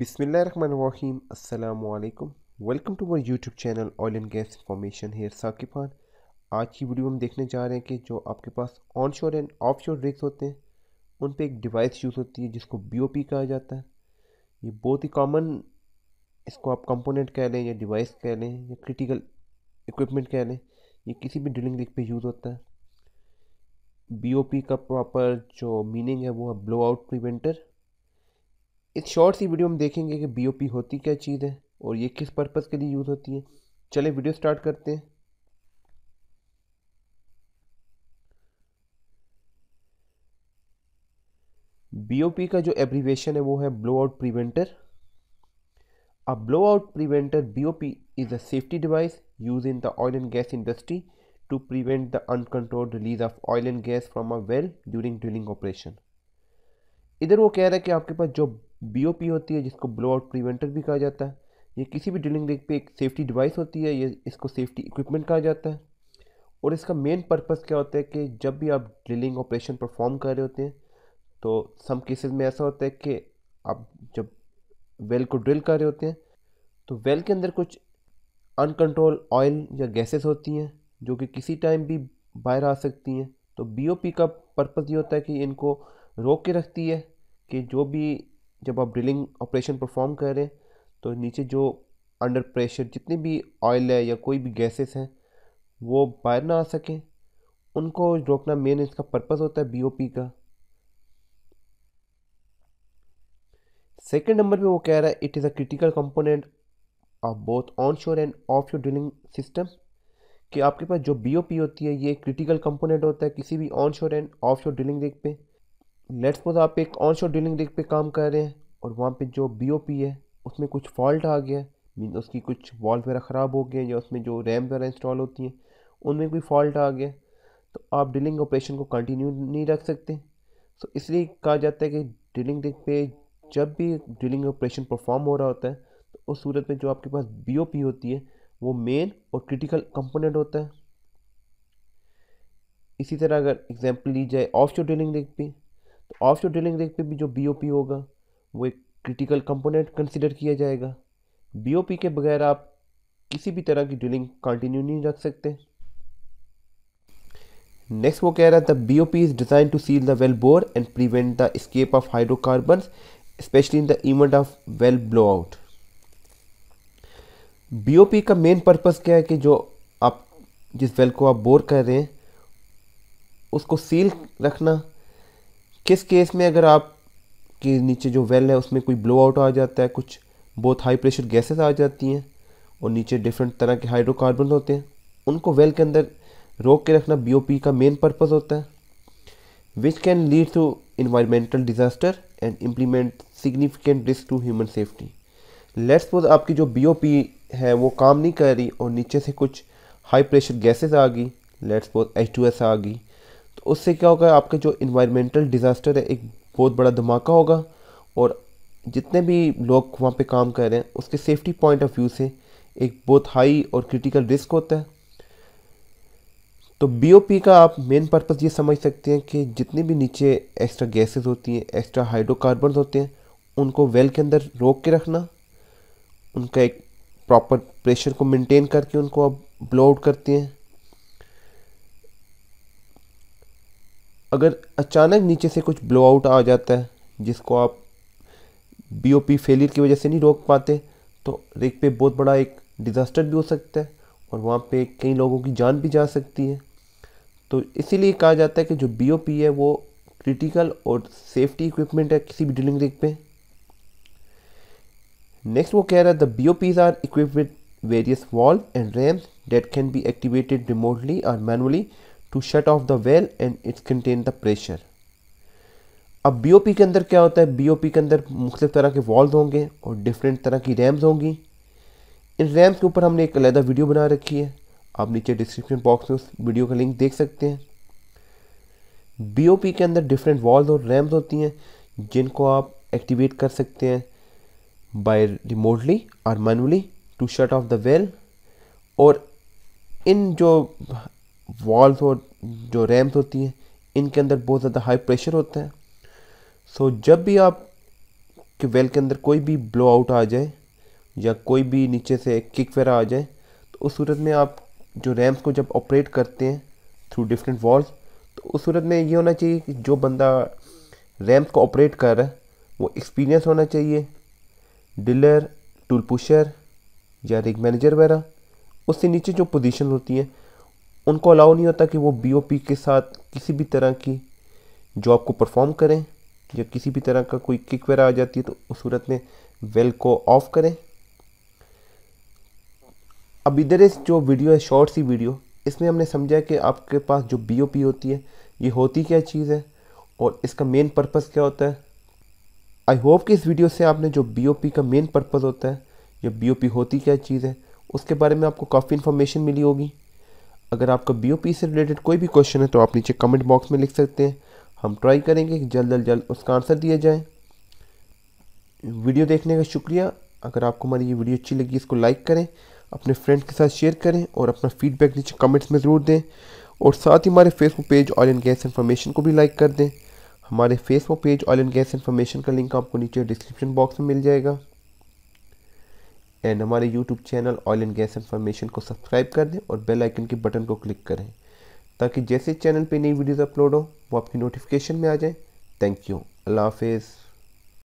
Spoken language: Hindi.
Bismillahirrahmanirrahim. Assalamu alaikum. Welcome to my YouTube channel oil and gas information here Saqib Khan आज की वीडियो में देखने जा रहे हैं कि जो आपके पास onshore and offshore rigs होते हैं उन पर एक डिवाइस यूज़ होती है जिसको बी ओ पी कहा जाता है ये बहुत ही कॉमन इसको आप कंपोनेंट कह लें या डिवाइस कह लें या क्रिटिकल इक्विपमेंट कह लें ये किसी भी ड्रिलिंग रिग पे यूज़ होता है बी ओ पी का प्रॉपर जो मीनिंग है वो है ब्लो आउट प्रिवेंटर इस शॉर्ट सी वीडियो में देखेंगे कि बी होती क्या चीज़ है और ये किस पर्पज़ के लिए यूज़ होती है चले वीडियो स्टार्ट करते हैं बी का जो एब्रीवेशन है वो है blowout preventer a blowout preventer BOP is a safety device use in the oil and gas industry to prevent the uncontrolled release of oil and gas from a well during drilling operation इधर वो कह रहा है कि आपके पास जो बीओपी होती है जिसको ब्लो आउट प्रिवेंटर भी कहा जाता है ये किसी भी ड्रिलिंग रेक पे एक सेफ्टी डिवाइस होती है ये इसको सेफ्टी इक्विपमेंट कहा जाता है और इसका मेन पर्पस क्या होता है कि जब भी आप ड्रिलिंग ऑपरेशन परफॉर्म कर रहे होते हैं तो सम केसेस में ऐसा होता है कि आप जब वेल को ड्रिल कर रहे होते हैं तो वेल के अंदर कुछ अनकंट्रोल ऑयल या गैसेस होती हैं जो कि किसी टाइम भी बाहर आ सकती हैं तो बीओपी का पर्पस ये होता है कि इनको रोक के रखती है कि जो भी जब आप ड्रिलिंग ऑपरेशन परफॉर्म कर रहे हैं तो नीचे जो अंडर प्रेशर जितने भी ऑयल है या कोई भी गैसेस हैं वो बाहर ना आ सकें उनको रोकना मेन इसका पर्पज़ होता है बीओपी का सेकेंड नंबर पे वो कह रहा है it is a critical component of both onshore and offshore drilling system कि आपके पास जो बीओपी होती है ये क्रिटिकल कंपोनेंट होता है किसी भी onshore and offshore drilling rig पे लेट्स सपोज तो आप एक ऑन शोर ड्रिलिंग रिग पे काम कर रहे हैं और वहाँ पे जो पी है उसमें कुछ फॉल्ट आ गया मीन उसकी कुछ वॉल्व वगैरह ख़राब हो गए या उसमें जो रैम वगैरह इंस्टॉल होती हैं उनमें कोई फॉल्ट आ गया तो आप ड्रिलिंग ऑपरेशन को कंटिन्यू नहीं रख सकते सो so, इसलिए कहा जाता है कि ड्रिलिंग रिग पे जब भी ड्रिलिंग ऑपरेशन परफॉर्म हो रहा होता है तो उस सूरत में जो आपके पास पी होती है वो मेन और क्रिटिकल कंपोनेंट होता है इसी तरह अगर एग्जांपल ली जाए ऑफ शोर ड्रिलिंग रिग पे ऑफ शोर ड्रिलिंग रेट पे भी जो बीओपी होगा वो एक क्रिटिकल कंपोनेंट कंसिडर किया जाएगा बीओपी के बगैर आप किसी भी तरह की ड्रिलिंग कंटिन्यू नहीं रख सकते नेक्स्ट वो कह रहा था B O P is design to seal the well bore and prevent the escape of hydrocarbon specially in the event of well blowout B O P का मेन पर्पज़ क्या है कि जो आप जिस वेल को आप बोर कर रहे हैं उसको सील रखना किस केस में अगर आप के नीचे जो वेल है उसमें कोई ब्लो आउट आ जाता है कुछ बहुत हाई प्रेशर गैसेस आ जाती हैं और नीचे डिफरेंट तरह के हाइड्रोकार्बन होते हैं उनको वेल के अंदर रोक के रखना बी का मेन पर्पज़ होता है which can lead to environmental disaster and implement significant risk to human safety let's suppose आपकी जो बी है वो काम नहीं कर रही और नीचे से कुछ हाई प्रेशर गैसेज आ गई let's suppose H two S आ गई तो उससे क्या होगा आपके जो इन्वायरमेंटल डिज़ास्टर है एक बहुत बड़ा धमाका होगा और जितने भी लोग वहाँ पे काम कर रहे हैं उसके सेफ्टी पॉइंट ऑफ व्यू से एक बहुत हाई और क्रिटिकल रिस्क होता है तो बीओपी का आप मेन पर्पस ये समझ सकते हैं कि जितने भी नीचे एक्स्ट्रा गैसेस होती हैं एक्स्ट्रा हाइड्रोकार्बन होते हैं उनको वेल के अंदर रोक के रखना उनका एक प्रॉपर प्रेशर को मेनटेन करके उनको आप ब्लो आउट करते हैं अगर अचानक नीचे से कुछ ब्लो आउट आ जाता है जिसको आप बीओपी फेलियर की वजह से नहीं रोक पाते तो रेक पे बहुत बड़ा एक डिज़ास्टर भी हो सकता है और वहाँ पे कई लोगों की जान भी जा सकती है तो इसीलिए कहा जाता है कि जो बीओपी है वो क्रिटिकल और सेफ्टी इक्विपमेंट है किसी भी ड्रिलिंग रेक पे नेक्स्ट वो कह रहा है the B O Ps are equip with various valve and rams that can be activated remotely और manually to shut off the well and it contain the pressure अब पी के अंदर क्या होता है पी के अंदर मुख्तलिफ तरह के वॉल्व होंगे और डिफरेंट तरह की रैम्स होंगी इन रैम्स के ऊपर हमने एक अलहदा वीडियो बना रखी है आप नीचे डिस्क्रिप्शन बॉक्स में उस वीडियो का लिंक देख सकते हैं पी के अंदर डिफरेंट वॉल्व और रैम्स होती हैं जिनको आप एक्टिवेट कर सकते हैं बाय रिमोटली और manually to shut off the well और इन जो वॉल्स और जो रैम्स होती हैं इनके अंदर बहुत ज़्यादा हाई प्रेशर होता है सो so, जब भी आप के वेल के अंदर कोई भी ब्लो आउट आ जाए या कोई भी नीचे से किक वगैरह आ जाए तो उस सूरत में आप जो रैम्स को जब ऑपरेट करते हैं थ्रू डिफरेंट वॉल्स तो उस सूरत में ये होना चाहिए कि जो बंदा रैम्स को ऑपरेट कर रहा है वो एक्सपीरियंस होना चाहिए डीलर टूल पुशर या रिग मैनेजर वगैरह उससे नीचे जो पोजीशन होती हैं उनको अलाउ नहीं होता कि वो बीओपी के साथ किसी भी तरह की जॉब को परफॉर्म करें या किसी भी तरह का कोई किक वगैरह आ जाती है तो उस सूरत में वेल को ऑफ करें अब इधर इस जो वीडियो है शॉर्ट सी वीडियो इसमें हमने समझा कि आपके पास जो बीओपी होती है ये होती क्या चीज़ है और इसका मेन पर्पस क्या होता है आई होप कि इस वीडियो से आपने जो बी का मेन पर्पज़ होता है या बी होती क्या चीज़ है उसके बारे में आपको काफ़ी इन्फॉर्मेशन मिली होगी अगर आपका बी से रिलेटेड कोई भी क्वेश्चन है तो आप नीचे कमेंट बॉक्स में लिख सकते हैं हम ट्राई करेंगे कि जल्द अज जल्द उसका आंसर दिया जाए वीडियो देखने का शुक्रिया अगर आपको हमारी ये वीडियो अच्छी लगी इसको लाइक करें अपने फ्रेंड के साथ शेयर करें और अपना फीडबैक नीचे कमेंट्स में ज़रूर दें और साथ ही हमारे Facebook page oil and gas information को भी लाइक कर दें हमारे Facebook page oil and gas information का लिंक आपको नीचे डिस्क्रिप्शन बॉक्स में मिल जाएगा एंड हमारे YouTube channel oil and gas information को सब्सक्राइब कर दें और बेल आइकन के बटन को क्लिक करें ताकि जैसे चैनल पे नई वीडियोस अपलोड हो वो आपकी नोटिफिकेशन में आ जाए थैंक यू अल्लाह हाफिज़